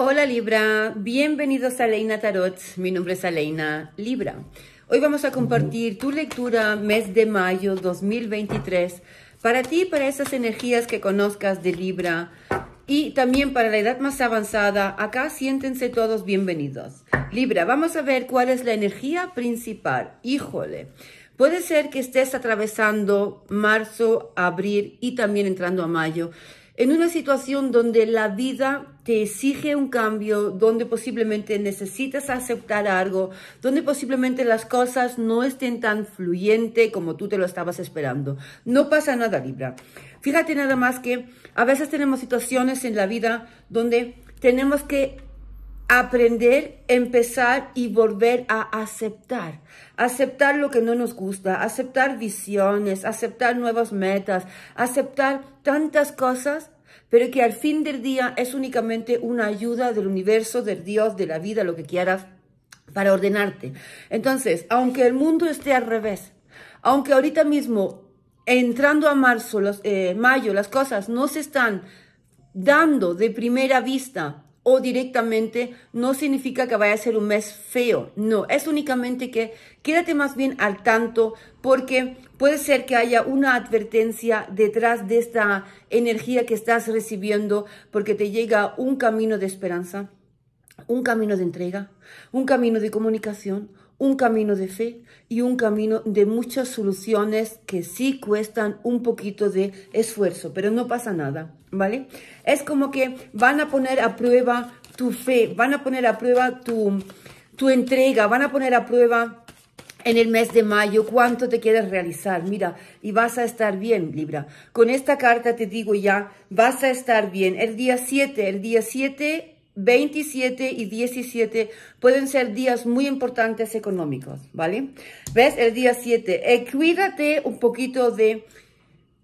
Hola Libra, bienvenidos a Leina Tarot. Mi nombre es Aleina Libra. Hoy vamos a compartir tu lectura mes de mayo 2023 para ti, para esas energías que conozcas de Libra y también para la edad más avanzada. Acá siéntense todos bienvenidos. Libra, vamos a ver cuál es la energía principal. Híjole. Puede ser que estés atravesando marzo, abril y también entrando a mayo en una situación donde la vida te exige un cambio, donde posiblemente necesitas aceptar algo, donde posiblemente las cosas no estén tan fluyentes como tú te lo estabas esperando. No pasa nada, Libra. Fíjate nada más que a veces tenemos situaciones en la vida donde tenemos que aprender, empezar y volver a aceptar. Aceptar lo que no nos gusta, aceptar visiones, aceptar nuevas metas, aceptar tantas cosas pero que al fin del día es únicamente una ayuda del universo, del Dios, de la vida, lo que quieras, para ordenarte. Entonces, aunque el mundo esté al revés, aunque ahorita mismo, entrando a marzo, eh, mayo, las cosas no se están dando de primera vista o directamente no significa que vaya a ser un mes feo. No, es únicamente que quédate más bien al tanto porque puede ser que haya una advertencia detrás de esta energía que estás recibiendo porque te llega un camino de esperanza, un camino de entrega, un camino de comunicación, un camino de fe y un camino de muchas soluciones que sí cuestan un poquito de esfuerzo, pero no pasa nada, ¿vale? Es como que van a poner a prueba tu fe, van a poner a prueba tu, tu entrega, van a poner a prueba en el mes de mayo, cuánto te quieres realizar. Mira, y vas a estar bien, Libra. Con esta carta te digo ya, vas a estar bien. El día 7, el día 7 27 y 17 pueden ser días muy importantes económicos, ¿vale? ¿Ves? El día 7. Eh, cuídate un poquito de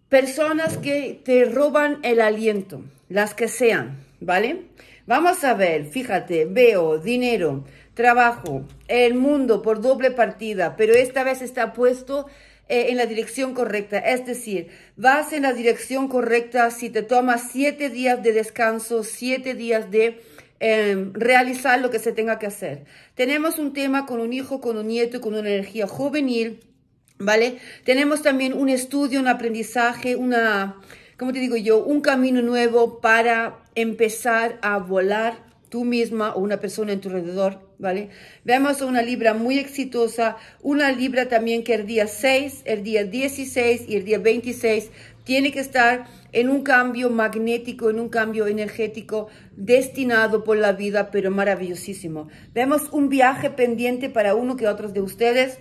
personas que te roban el aliento, las que sean, ¿vale? Vamos a ver, fíjate, veo dinero, trabajo, el mundo por doble partida, pero esta vez está puesto eh, en la dirección correcta. Es decir, vas en la dirección correcta si te tomas 7 días de descanso, 7 días de Em, realizar lo que se tenga que hacer. Tenemos un tema con un hijo, con un nieto, con una energía juvenil, ¿vale? Tenemos también un estudio, un aprendizaje, una, ¿cómo te digo yo? Un camino nuevo para empezar a volar tú misma o una persona en tu alrededor, ¿vale? Vemos una Libra muy exitosa, una Libra también que el día 6, el día 16 y el día 26 tiene que estar en un cambio magnético, en un cambio energético destinado por la vida, pero maravillosísimo. Vemos un viaje pendiente para uno que otros de ustedes,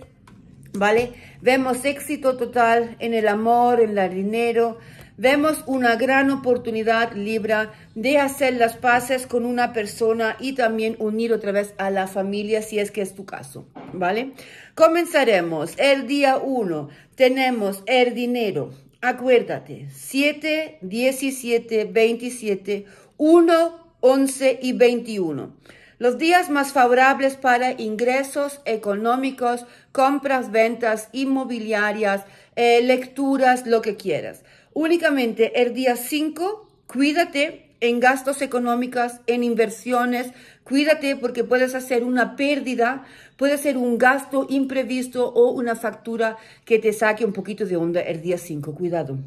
¿vale? Vemos éxito total en el amor, en el dinero. Vemos una gran oportunidad, Libra, de hacer las paces con una persona y también unir otra vez a la familia, si es que es tu caso, ¿vale? Comenzaremos el día uno. Tenemos el dinero Acuérdate, 7, 17, 27, 1, 11 y 21. Los días más favorables para ingresos económicos, compras, ventas, inmobiliarias, eh, lecturas, lo que quieras. Únicamente el día 5, cuídate, en gastos económicos, en inversiones. Cuídate porque puedes hacer una pérdida, puede ser un gasto imprevisto o una factura que te saque un poquito de onda el día 5. Cuidado,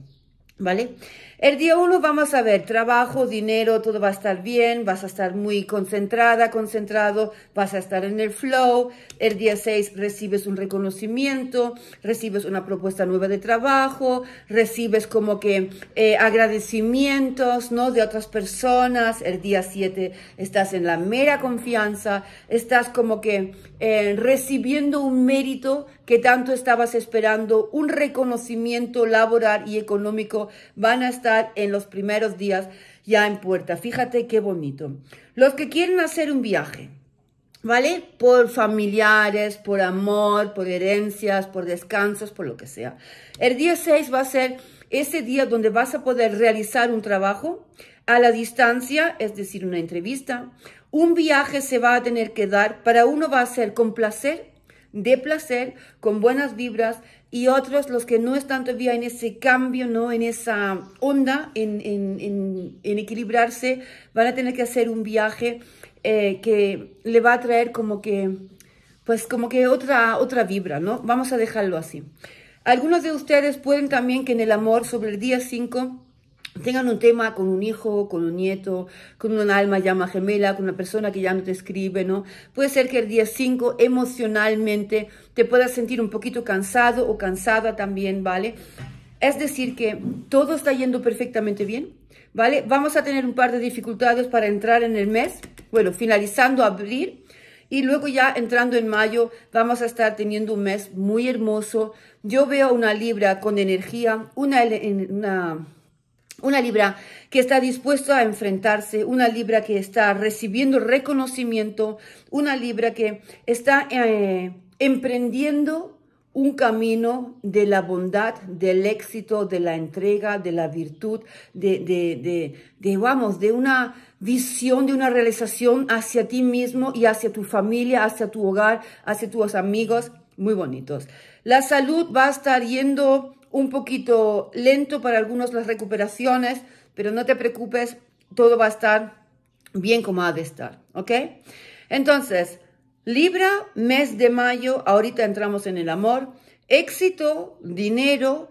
¿vale? El día uno vamos a ver trabajo, dinero, todo va a estar bien, vas a estar muy concentrada, concentrado, vas a estar en el flow. El día seis, recibes un reconocimiento, recibes una propuesta nueva de trabajo, recibes como que eh, agradecimientos, ¿no? De otras personas. El día siete, estás en la mera confianza, estás como que eh, recibiendo un mérito que tanto estabas esperando, un reconocimiento laboral y económico. Van a estar en los primeros días ya en puerta. Fíjate qué bonito. Los que quieren hacer un viaje, ¿vale? Por familiares, por amor, por herencias, por descansos, por lo que sea. El día 6 va a ser ese día donde vas a poder realizar un trabajo a la distancia, es decir, una entrevista. Un viaje se va a tener que dar, para uno va a ser con placer de placer, con buenas vibras, y otros, los que no están todavía en ese cambio, ¿no? en esa onda, en, equilibrarse, van a tener que hacer un viaje eh, que le va a traer como que, pues como que otra, otra vibra, ¿no? Vamos a dejarlo así. Algunos de ustedes pueden también que en el amor sobre el día 5 tengan un tema con un hijo, con un nieto, con un alma llama gemela, con una persona que ya no te escribe, ¿no? Puede ser que el día 5 emocionalmente te puedas sentir un poquito cansado o cansada también, ¿vale? Es decir, que todo está yendo perfectamente bien, ¿vale? Vamos a tener un par de dificultades para entrar en el mes, bueno, finalizando abril, y luego ya entrando en mayo vamos a estar teniendo un mes muy hermoso. Yo veo una Libra con energía, una, una una Libra que está dispuesta a enfrentarse, una Libra que está recibiendo reconocimiento, una Libra que está eh, emprendiendo un camino de la bondad, del éxito, de la entrega, de la virtud, de, de, de, de, vamos, de una visión, de una realización hacia ti mismo y hacia tu familia, hacia tu hogar, hacia tus amigos, muy bonitos. La salud va a estar yendo un poquito lento para algunos las recuperaciones, pero no te preocupes, todo va a estar bien como ha de estar, ¿ok? Entonces, Libra, mes de mayo, ahorita entramos en el amor, éxito, dinero,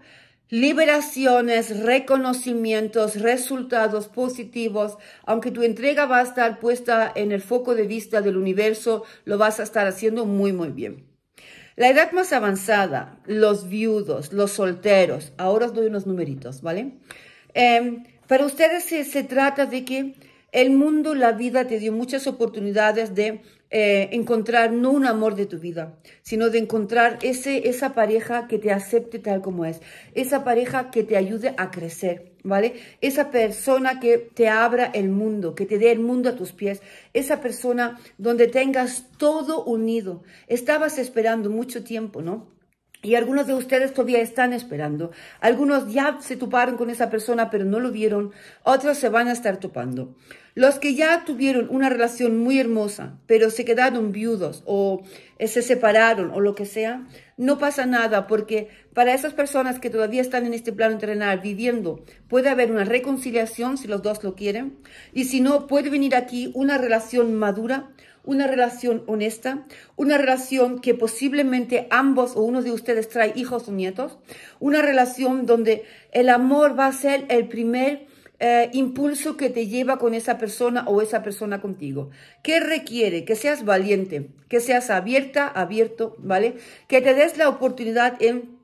liberaciones, reconocimientos, resultados positivos. Aunque tu entrega va a estar puesta en el foco de vista del universo, lo vas a estar haciendo muy, muy bien. La edad más avanzada, los viudos, los solteros. Ahora os doy unos numeritos, ¿vale? Em, para ustedes se, trata de que el mundo, la vida te dio muchas oportunidades de eh, encontrar no un amor de tu vida, sino de encontrar ese, esa pareja que te acepte tal como es, esa pareja que te ayude a crecer. ¿vale? Esa persona que te abra el mundo, que te dé el mundo a tus pies, esa persona donde tengas todo unido. Estabas esperando mucho tiempo, ¿no? Y algunos de ustedes todavía están esperando. Algunos ya se toparon con esa persona, pero no lo vieron. Otros se van a estar topando. Los que ya tuvieron una relación muy hermosa, pero se quedaron viudos o eh, se separaron o lo que sea, no pasa nada porque para esas personas que todavía están en este plano terrenal viviendo, puede haber una reconciliación si los dos lo quieren. Y si no, puede venir aquí una relación madura, una relación honesta, una relación que posiblemente ambos o uno de ustedes trae hijos o nietos, una relación donde el amor va a ser el primer eh, impulso que te lleva con esa persona o esa persona contigo. ¿Qué requiere? Que seas valiente, que seas abierta, abierto, ¿vale? Que te des la oportunidad en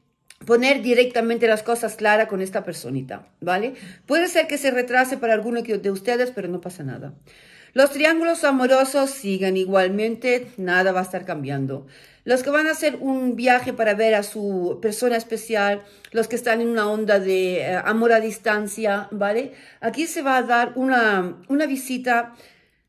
poner directamente las cosas claras con esta personita, ¿vale? Puede ser que se retrase para alguno de ustedes, pero no pasa nada. Los triángulos amorosos siguen igualmente, nada va a estar cambiando. Los que van a hacer un viaje para ver a su persona especial, los que están en una onda de eh, amor a distancia, ¿vale? Aquí se va a dar una, una visita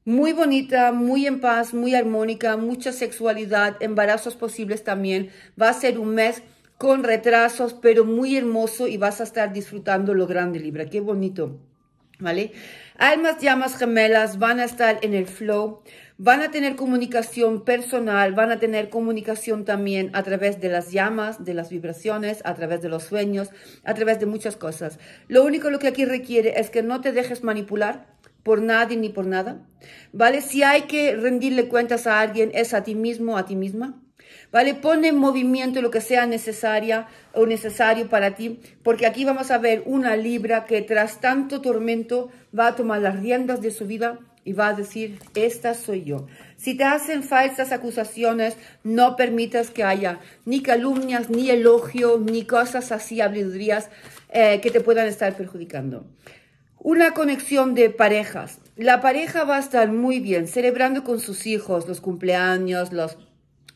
muy bonita, muy en paz, muy armónica, mucha sexualidad, embarazos posibles también. Va a ser un mes con retrasos, pero muy hermoso y vas a estar disfrutando lo grande, Libra. Qué bonito. ¿Vale? Almas llamas gemelas van a estar en el flow, van a tener comunicación personal, van a tener comunicación también a través de las llamas, de las vibraciones, a través de los sueños, a través de muchas cosas. Lo único lo que aquí requiere es que no te dejes manipular por nadie ni por nada, ¿vale? Si hay que rendirle cuentas a alguien, es a ti mismo, a ti misma. ¿vale? Pone en movimiento lo que sea necesaria o necesario para ti, porque aquí vamos a ver una Libra que tras tanto tormento va a tomar las riendas de su vida y va a decir, esta soy yo. Si te hacen falsas acusaciones, no permitas que haya ni calumnias, ni elogios, ni cosas así, abridurías, eh, que te puedan estar perjudicando. Una conexión de parejas. La pareja va a estar muy bien, celebrando con sus hijos los cumpleaños, los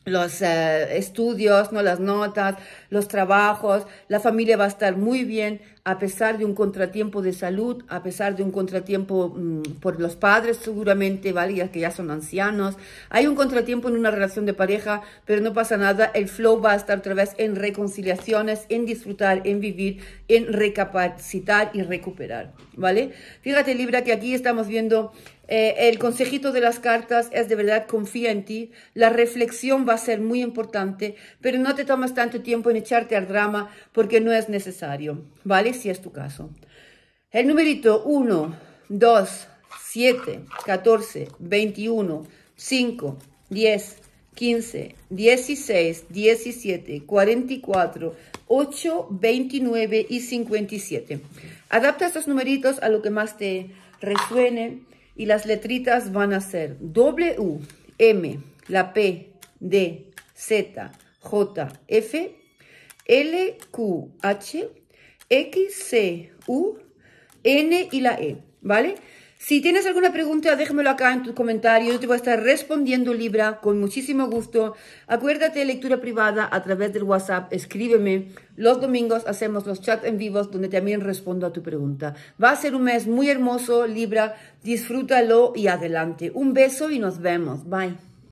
los eh, estudios, no las notas, los trabajos, la familia va a estar muy bien a pesar de un contratiempo de salud, a pesar de un contratiempo mm, por los padres seguramente, ¿vale? Ya que ya son ancianos. Hay un contratiempo en una relación de pareja, pero no pasa nada, el flow va a estar otra vez en reconciliaciones, en disfrutar, en vivir, en recapacitar y recuperar, ¿vale? Fíjate Libra que aquí estamos viendo eh, el consejito de las cartas es de verdad confía en ti. La reflexión va a ser muy importante, pero no te tomas tanto tiempo en echarte al drama porque no es necesario, ¿vale? Si es tu caso. El numerito 1, 2, 7, 14, 21, 5, 10, 15, 16, 17, 44, 8, 29 y 57. Adapta estos numeritos a lo que más te resuene y las letritas van a ser W, M, la P, D, Z, J, F, L, Q, H, X, C, U, N y la E, ¿vale? Si tienes alguna pregunta, déjamelo acá en tu comentario. Yo te voy a estar respondiendo, Libra, con muchísimo gusto. Acuérdate, lectura privada a través del WhatsApp. Escríbeme. Los domingos hacemos los chats en vivos donde también respondo a tu pregunta. Va a ser un mes muy hermoso, Libra. Disfrútalo y adelante. Un beso y nos vemos. Bye.